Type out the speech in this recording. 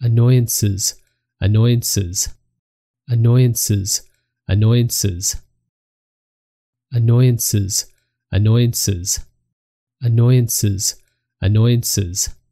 annoyances, annoyances, annoyances, annoyances, annoyances, annoyances, annoyances, annoyances.